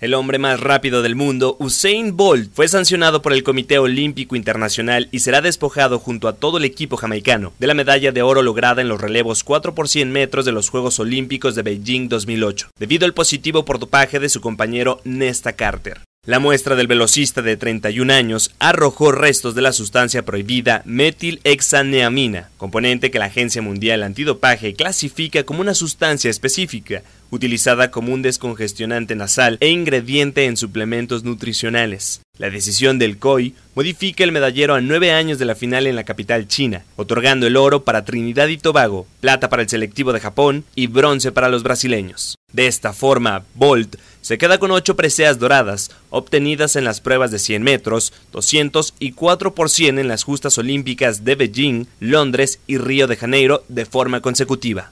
El hombre más rápido del mundo, Usain Bolt, fue sancionado por el Comité Olímpico Internacional y será despojado junto a todo el equipo jamaicano de la medalla de oro lograda en los relevos 4 por 100 metros de los Juegos Olímpicos de Beijing 2008, debido al positivo por dopaje de su compañero Nesta Carter. La muestra del velocista de 31 años arrojó restos de la sustancia prohibida metilhexaneamina, componente que la Agencia Mundial Antidopaje clasifica como una sustancia específica, utilizada como un descongestionante nasal e ingrediente en suplementos nutricionales. La decisión del COI modifica el medallero a nueve años de la final en la capital china, otorgando el oro para Trinidad y Tobago, plata para el selectivo de Japón y bronce para los brasileños. De esta forma, Bolt se queda con 8 preseas doradas, obtenidas en las pruebas de 100 metros, 200 y 4 por 100 en las justas olímpicas de Beijing, Londres y Río de Janeiro de forma consecutiva.